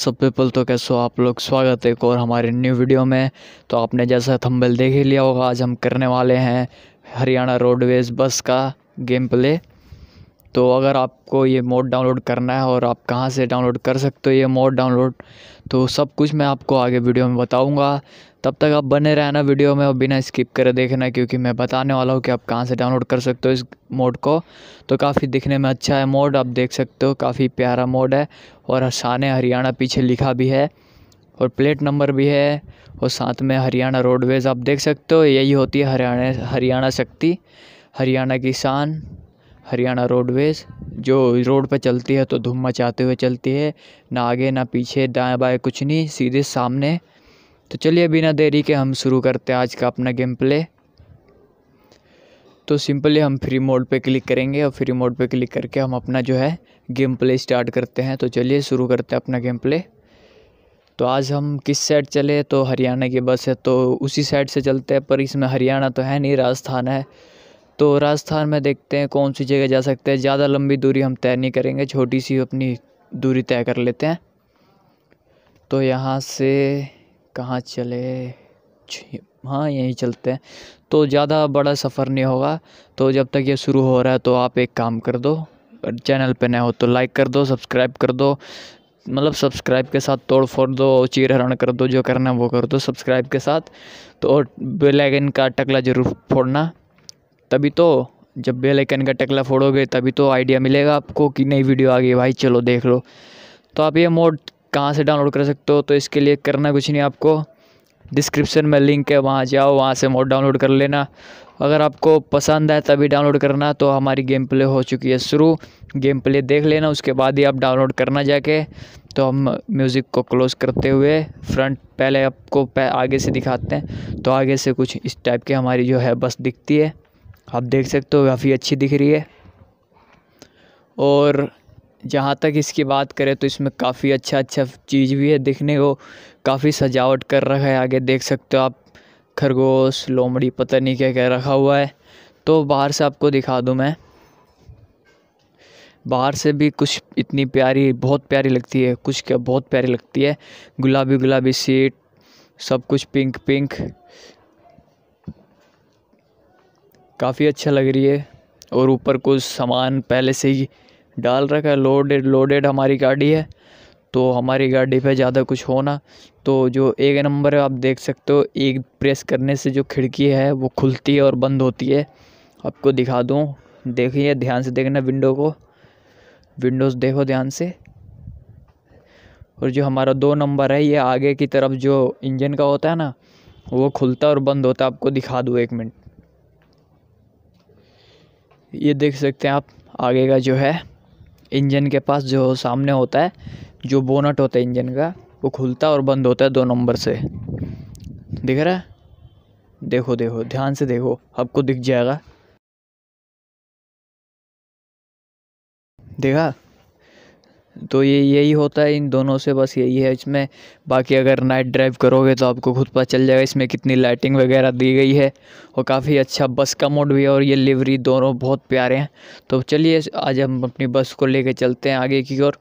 सब पीपल तो कैसे हो आप लोग स्वागत है एक और हमारे न्यू वीडियो में तो आपने जैसा थंबल देख ही लिया होगा आज हम करने वाले हैं हरियाणा रोडवेज बस का गेम प्ले तो अगर आपको ये मोड डाउनलोड करना है और आप कहाँ से डाउनलोड कर सकते हो ये मोड डाउनलोड तो सब कुछ मैं आपको आगे वीडियो में बताऊँगा तब तक आप बने रहना वीडियो में और बिना स्किप करे देखना क्योंकि मैं बताने वाला हूँ कि आप कहाँ से डाउनलोड कर सकते हो इस मोड को तो काफ़ी दिखने में अच्छा है मोड आप देख सकते हो काफ़ी प्यारा मोड है और शान हरियाणा पीछे लिखा भी है और प्लेट नंबर भी है और साथ में हरियाणा रोडवेज़ आप देख सकते हो यही होती है हरियाणा हरियाणा शक्ति हरियाणा की शान हरियाणा रोडवेज़ जो रोड पर चलती है तो धूम मचाते हुए चलती है ना आगे ना पीछे दाएं बाएं कुछ नहीं सीधे सामने तो चलिए बिना देरी के हम शुरू करते हैं आज का अपना गेम प्ले तो सिंपली हम फ्री मोड पे क्लिक करेंगे और फ्री मोड पे क्लिक करके हम अपना जो है गेम प्ले स्टार्ट करते हैं तो चलिए शुरू करते हैं अपना गेम प्ले तो आज हम किस साइड चले तो हरियाणा की बस है तो उसी साइड से चलते हैं पर इसमें हरियाणा तो है नहीं राजस्थान है तो राजस्थान में देखते हैं कौन सी जगह जा सकते हैं ज़्यादा लंबी दूरी हम तय नहीं करेंगे छोटी सी अपनी दूरी तय कर लेते हैं तो यहाँ से कहाँ चले हाँ यहीं चलते हैं तो ज़्यादा बड़ा सफ़र नहीं होगा तो जब तक ये शुरू हो रहा है तो आप एक काम कर दो चैनल पे नए हो तो लाइक कर दो सब्सक्राइब कर दो मतलब सब्सक्राइब के साथ तोड़ फोड़ दो चीर हरण कर दो जो करना है वो कर दो सब्सक्राइब के साथ तो और बेल आइकन का टकला ज़रूर फोड़ना तभी तो जब बेल आइकन का टकला फोड़ोगे तभी तो आइडिया मिलेगा आपको कि नई वीडियो आ गई भाई चलो देख लो तो आप ये मोड कहाँ से डाउनलोड कर सकते हो तो इसके लिए करना कुछ नहीं आपको डिस्क्रिप्शन में लिंक है वहाँ जाओ वहाँ से मोड डाउनलोड कर लेना अगर आपको पसंद आए तभी डाउनलोड करना तो हमारी गेम प्ले हो चुकी है शुरू गेम प्ले देख लेना उसके बाद ही आप डाउनलोड करना जाके तो हम म्यूज़िक को क्लोज करते हुए फ्रंट पहले आपको आगे से दिखाते हैं तो आगे से कुछ इस टाइप की हमारी जो है बस दिखती है आप देख सकते हो काफ़ी अच्छी दिख रही है और जहाँ तक इसकी बात करें तो इसमें काफ़ी अच्छा अच्छा चीज़ भी है दिखने को काफ़ी सजावट कर रखा है आगे देख सकते हो आप खरगोश लोमड़ी पता नहीं क्या क्या रखा हुआ है तो बाहर से आपको दिखा दूँ मैं बाहर से भी कुछ इतनी प्यारी बहुत प्यारी लगती है कुछ क्या बहुत प्यारी लगती है गुलाबी गुलाबी सीट सब कुछ पिंक पिंक काफ़ी अच्छा लग रही है और ऊपर कुछ सामान पहले से ही डाल रखा है लोडेड लोडेड हमारी गाड़ी है तो हमारी गाड़ी पे ज़्यादा कुछ होना तो जो एक नंबर आप देख सकते हो एक प्रेस करने से जो खिड़की है वो खुलती है और बंद होती है आपको दिखा दूँ देखिए ध्यान से देखना विंडो को विंडोज़ देखो ध्यान से और जो हमारा दो नंबर है ये आगे की तरफ जो इंजन का होता है ना वो खुलता और बंद होता है आपको दिखा दूँ एक मिनट ये देख सकते हैं आप आगे का जो है इंजन के पास जो सामने होता है जो बोनट होता है इंजन का वो खुलता है और बंद होता है दो नंबर से दिख रहा है देखो देखो ध्यान से देखो आपको दिख जाएगा देखा तो ये यही होता है इन दोनों से बस यही है इसमें बाकी अगर नाइट ड्राइव करोगे तो आपको खुद पता चल जाएगा इसमें कितनी लाइटिंग वगैरह दी गई है और काफ़ी अच्छा बस का मोड भी है और ये लिवरी दोनों बहुत प्यारे हैं तो चलिए आज हम अपनी बस को ले चलते हैं आगे की ओर और,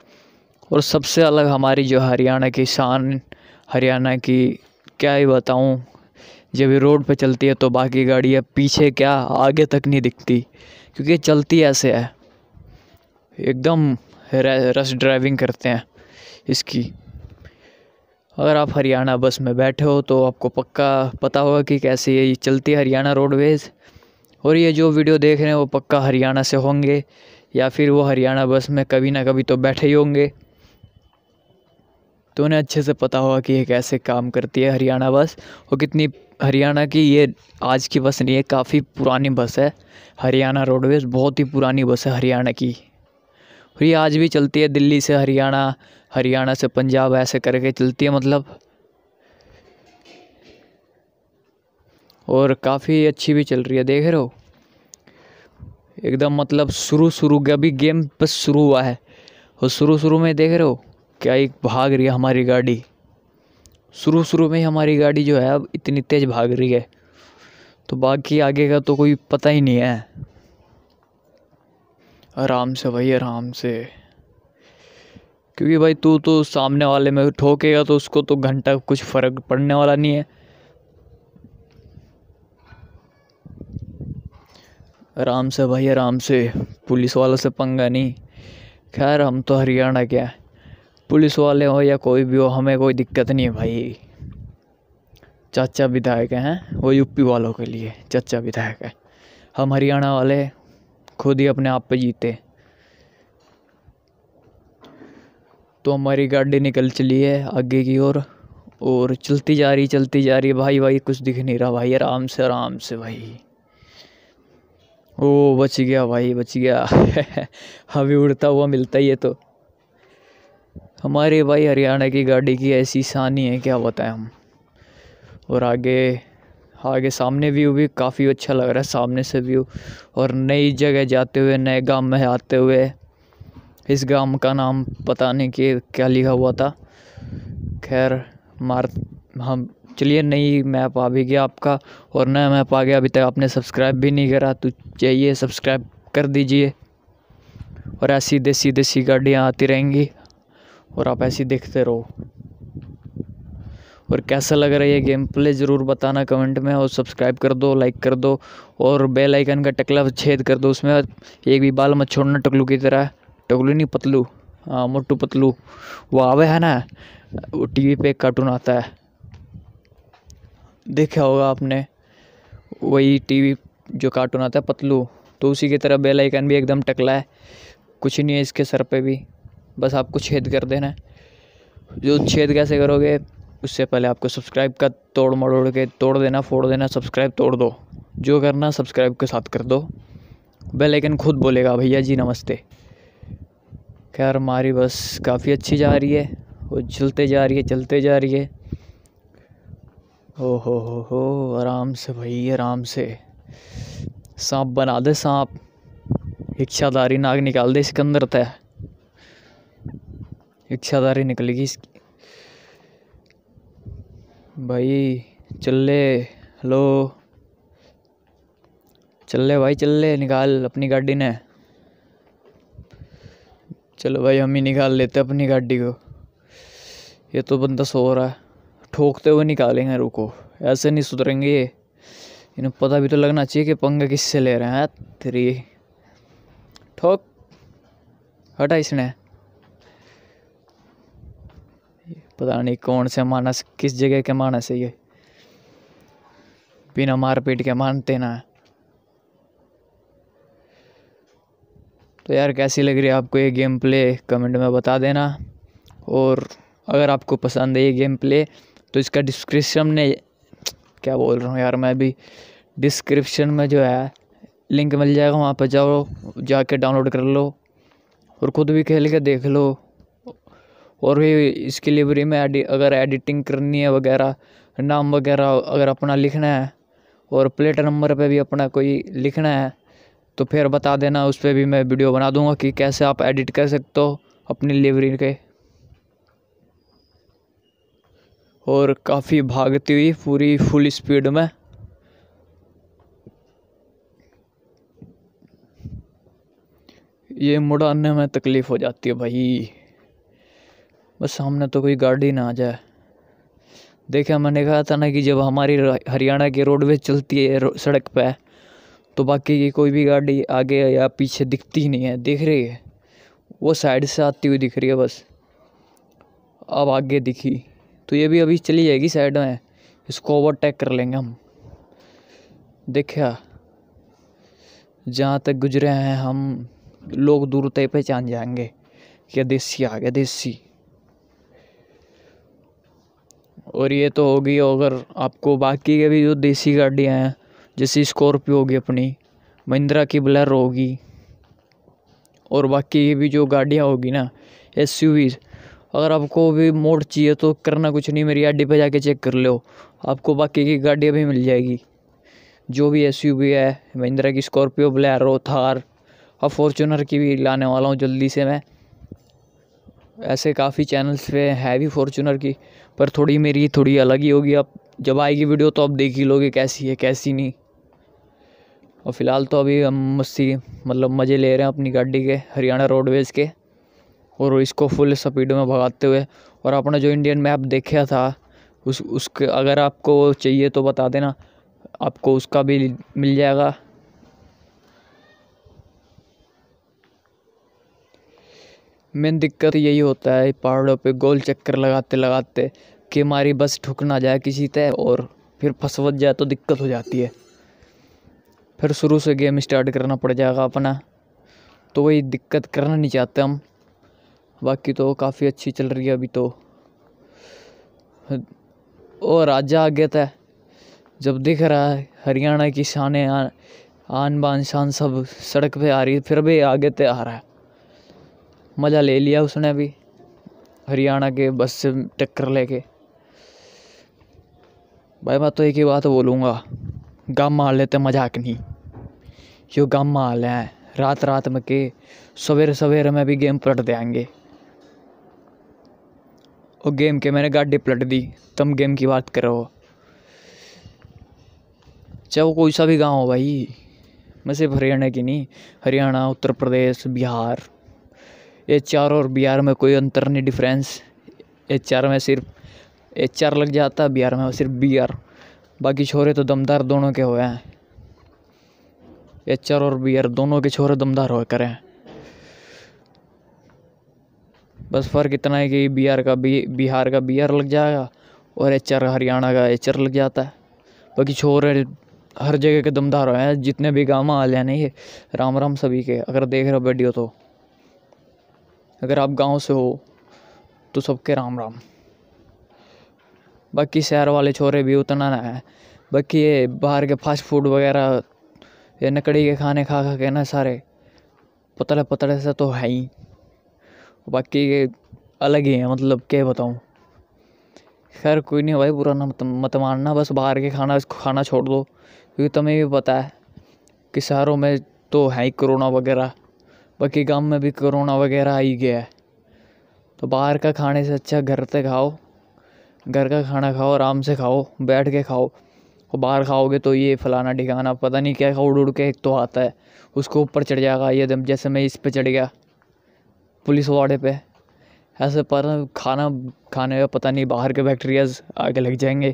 और सबसे अलग हमारी जो हरियाणा की शान हरियाणा की क्या ही बताऊँ जब ये रोड पे चलती है तो बाकी गाड़ियाँ पीछे क्या आगे तक नहीं दिखती क्योंकि चलती ऐसे है एकदम रश ड्राइविंग करते हैं इसकी अगर आप हरियाणा बस में बैठे हो तो आपको पक्का पता होगा कि कैसे ये चलती है हरियाणा रोडवेज़ और ये जो वीडियो देख रहे हैं वो पक्का हरियाणा से होंगे या फिर वो हरियाणा बस में कभी ना कभी तो बैठे ही होंगे तो उन्हें अच्छे से पता होगा कि ये कैसे काम करती है हरियाणा बस और कितनी हरियाणा की ये आज की बस नहीं है काफ़ी पुरानी बस है हरियाणा रोडवेज़ बहुत ही पुरानी बस है हरियाणा की और ये आज भी चलती है दिल्ली से हरियाणा हरियाणा से पंजाब ऐसे करके चलती है मतलब और काफ़ी अच्छी भी चल रही है देख रहे हो एकदम मतलब शुरू शुरू अभी गेम बस शुरू हुआ है और शुरू शुरू में देख रहे हो क्या एक भाग रही है हमारी गाड़ी शुरू शुरू में ही हमारी गाड़ी जो है अब इतनी तेज़ भाग रही है तो बाकी आगे का तो कोई पता ही नहीं है आराम से भाई आराम से क्योंकि भाई तू तो सामने वाले में ठोकेगा तो उसको तो घंटा कुछ फ़र्क पड़ने वाला नहीं है आराम से भाई आराम से पुलिस वालों से पंगा नहीं खैर हम तो हरियाणा के हैं पुलिस वाले हो या कोई भी हो हमें कोई दिक्कत नहीं है भाई चाचा विधायक हैं वो यूपी वालों के लिए चाचा विधायक है हम हरियाणा वाले खुद ही अपने आप पे जीते तो हमारी गाड़ी निकल चली है आगे की ओर और, चलती जा रही चलती जा रही भाई भाई कुछ दिख नहीं रहा भाई आराम से आराम से भाई ओ बच गया भाई बच गया अभी उड़ता हुआ मिलता ही है तो हमारे भाई हरियाणा की गाड़ी की ऐसी शानी है क्या बताएं हम और आगे आगे सामने व्यू भी काफ़ी अच्छा लग रहा है सामने से व्यू और नई जगह जाते हुए नए गांव में आते हुए इस गांव का नाम पता नहीं कि क्या लिखा हुआ था खैर मार हम चलिए नई मैप आ भी गया आपका और नया मैप आ गया अभी तक आपने सब्सक्राइब भी नहीं करा तो चाहिए सब्सक्राइब कर दीजिए और ऐसी देसी देसी गाड़ियाँ आती रहेंगी और आप ऐसी देखते रहो और कैसा लग रहा है ये गेम प्ले ज़रूर बताना कमेंट में और सब्सक्राइब कर दो लाइक कर दो और बेल आइकन का टकला छेद कर दो उसमें एक भी बाल मत छोड़ना टकलू की तरह टकलू नहीं पतलू हाँ मोटू पतलू वो आवे है ना वो टीवी पे एक कार्टून आता है देखा होगा आपने वही टीवी जो कार्टून आता है पतलू तो उसी की तरह बेल आइकन भी एकदम टकला है कुछ नहीं है इसके सर पर भी बस आपको छेद कर देना जो छेद कैसे करोगे उससे पहले आपको सब्सक्राइब का तोड़ मड़ोड़ के तोड़ देना फोड़ देना सब्सक्राइब तोड़ दो जो करना सब्सक्राइब के साथ कर दो बेल आइकन खुद बोलेगा भैया जी नमस्ते खैर हमारी बस काफ़ी अच्छी जा रही है वो चलते जा रही है चलते जा रही है ओ हो हो हो आराम से भाई आराम से सांप बना दे सांप इच्छादारी नाग निकाल दे सिकंदर तय इच्छादारी निकलेगी इसकी भाई चल हेलो चल भाई चल निकाल अपनी गाड़ी ने चलो भाई हम ही निकाल लेते अपनी गाड़ी को ये तो बंदा सो रहा है ठोकते हुए निकालेंगे रुको ऐसे नहीं सुधरेंगे ये इन्हें पता भी तो लगना चाहिए कि पंगा किससे ले रहे हैं तेरी ठोक हटा इसने पता नहीं कौन से मानस किस जगह के मानस है ये बिना मारपीट के मानते ना तो यार कैसी लग रही है आपको ये गेम प्ले कमेंट में बता देना और अगर आपको पसंद है ये गेम प्ले तो इसका डिस्क्रिप्शन में क्या बोल रहा हूँ यार मैं भी डिस्क्रिप्शन में जो है लिंक मिल जाएगा वहाँ पर जाओ जाके डाउनलोड कर लो और ख़ुद भी खेल के देख लो और भी इसके लाइब्रेरी में अगर एडिटिंग करनी है वगैरह नाम वगैरह अगर अपना लिखना है और प्लेट नंबर पे भी अपना कोई लिखना है तो फिर बता देना उस पर भी मैं वीडियो बना दूंगा कि कैसे आप एडिट कर सकते हो अपनी लाइब्रेरी के और काफ़ी भागती हुई पूरी फुल स्पीड में ये मुड़ाने में तकलीफ़ हो जाती है भाई बस सामने तो कोई गाड़ी ना आ जाए देखा मैंने कहा था ना कि जब हमारी हरियाणा की रोडवेज चलती है रो, सड़क पे तो बाकी की कोई भी गाड़ी आगे या पीछे दिखती ही नहीं है दिख रही है वो साइड से आती हुई दिख रही है बस अब आगे दिखी तो ये भी अभी चली जाएगी साइड में इसको ओवरटेक कर लेंगे हम देखा जहाँ तक गुजरे हैं हम लोग दूर तय पहचान जाएंगे कि देसी आ गया देसी और ये तो होगी अगर आपको बाकी के भी जो देसी गाड़ियाँ हैं जैसे स्कॉर्पियो होगी अपनी महिंद्रा की ब्लर होगी और बाकी की भी जो गाड़ियाँ होगी ना एस अगर आपको भी मोड चाहिए तो करना कुछ नहीं मेरी आडी पर जाके चेक कर लो आपको बाकी की गाड़ियाँ भी मिल जाएगी जो भी एस है महिंद्रा की स्कॉर्पियो ब्लैरो थार और फॉर्चूनर की भी लाने वाला हूँ जल्दी से मैं ऐसे काफ़ी चैनल्स पे है भी फॉर्चूनर की पर थोड़ी मेरी थोड़ी अलग ही होगी आप जब आएगी वीडियो तो आप देख ही लोगे कैसी है कैसी नहीं और फिलहाल तो अभी हम मस्ती मतलब मज़े ले रहे हैं अपनी गाड़ी के हरियाणा रोडवेज़ के और इसको फुल स्पीड में भगाते हुए और अपना जो इंडियन मैप देखा था उस उसके अगर आपको चाहिए तो बता देना आपको उसका भी मिल जाएगा मेन दिक्कत यही होता है पहाड़ों पे गोल चक्कर लगाते लगाते कि हमारी बस ठुक ना जाए किसी तय और फिर फंसवत जाए तो दिक्कत हो जाती है फिर शुरू से गेम स्टार्ट करना पड़ जाएगा अपना तो वही दिक्कत करना नहीं चाहते हम बाकी तो काफ़ी अच्छी चल रही है अभी तो और राजा आगे था तो जब दिख रहा है हरियाणा की शान आन बान शान सब सड़क पे आ रही है फिर भी आगे तय तो आ रहा है मज़ा ले लिया उसने भी हरियाणा के बस से टक्कर लेके भाई मैं तो एक ही बात बोलूँगा गम मार लेते मजाक नहीं जो गम मार लें रात रात में के सवेरे सवेरे में भी गेम पलट देंगे और गेम के मैंने गाड़ी पलट दी तुम गेम की बात करो चाहे वो कोई सा भी गांव हो भाई मैं सिर्फ हरियाणा की नहीं हरियाणा उत्तर प्रदेश बिहार एच आर और बी आर में कोई अंतर नहीं डिफरेंस एच आर में सिर्फ एच आर लग जाता है बी आर में सिर्फ बी आर बाकी छोरे तो दमदार दोनों के हुए हैं एच आर और बी आर दोनों के छोरे दमदार हुए करें बस फ़र्क इतना है कि बी आर का बी बिहार का बी आर लग जाएगा और एच आर हरियाणा का एच आर लग जाता है बाकी छोर हर जगह के दमदार हैं जितने भी गामा आलिया नहीं राम राम सभी के अगर देख रहे हो वीडियो तो अगर आप गांव से हो तो सबके राम राम बाकी शहर वाले छोरे भी उतना ना है बाकी ये बाहर के फास्ट फूड वगैरह ये नकड़ी के खाने खा खा के ना सारे पतले पतले से तो है ही बाकी ये अलग ही है मतलब क्या बताऊँ खैर कोई नहीं भाई बुरा ना मत, मत मानना बस बाहर के खाना खाना छोड़ दो क्योंकि तुम्हें भी पता है कि शहरों में तो है ही कोरोना वगैरह बाकी गाँव में भी कोरोना वगैरह आ ही गया है तो बाहर का खाने से अच्छा घर पे खाओ घर का खाना खाओ आराम से खाओ बैठ के खाओ और बाहर खाओगे तो ये फलाना ठिकाना पता नहीं क्या उड़ उड़ के एक तो आता है उसको ऊपर चढ़ जाएगा ये दम जैसे मैं इस पे चढ़ गया पुलिस वाड़े पे ऐसे पर खाना खाने में पता नहीं बाहर के बैक्टीरियाज आगे लग जाएंगे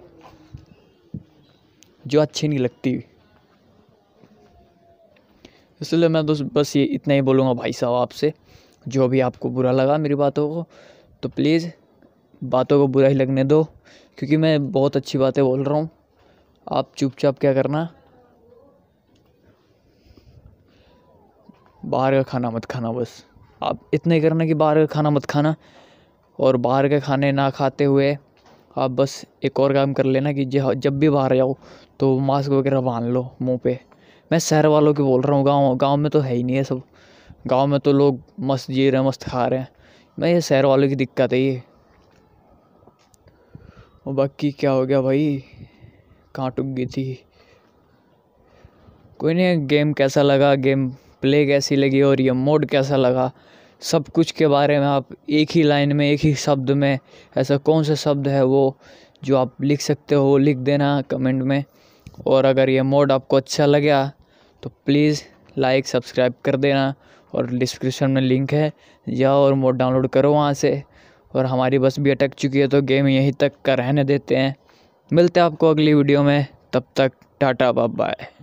जो अच्छी नहीं लगती इसलिए मैं बस बस ये इतना ही बोलूँगा भाई साहब आपसे जो भी आपको बुरा लगा मेरी बातों को तो प्लीज़ बातों को बुरा ही लगने दो क्योंकि मैं बहुत अच्छी बातें बोल रहा हूँ आप चुपचाप क्या करना बाहर का खाना मत खाना बस आप इतना ही करना कि बाहर का खाना मत खाना और बाहर के खाने ना खाते हुए आप बस एक और काम कर लेना कि जब भी बाहर जाओ तो मास्क वगैरह बांध लो मुंह पे मैं शहर वालों की बोल रहा हूँ गाँव गाँव में तो है ही नहीं है सब गाँव में तो लोग मस्त जी रहे हैं मस्त खा रहे हैं मैं ये शहर वालों की दिक्कत है ये और बाकी क्या हो गया भाई कहाँ टुक गई थी कोई नहीं गेम कैसा लगा गेम प्ले कैसी लगी और ये मोड कैसा लगा सब कुछ के बारे में आप एक ही लाइन में एक ही शब्द में ऐसा कौन सा शब्द है वो जो आप लिख सकते हो लिख देना कमेंट में और अगर ये मोड आपको अच्छा लगा तो प्लीज़ लाइक सब्सक्राइब कर देना और डिस्क्रिप्शन में लिंक है जाओ और मोड डाउनलोड करो वहाँ से और हमारी बस भी अटक चुकी है तो गेम यहीं तक का रहने देते हैं मिलते हैं आपको अगली वीडियो में तब तक टाटा बाय बाय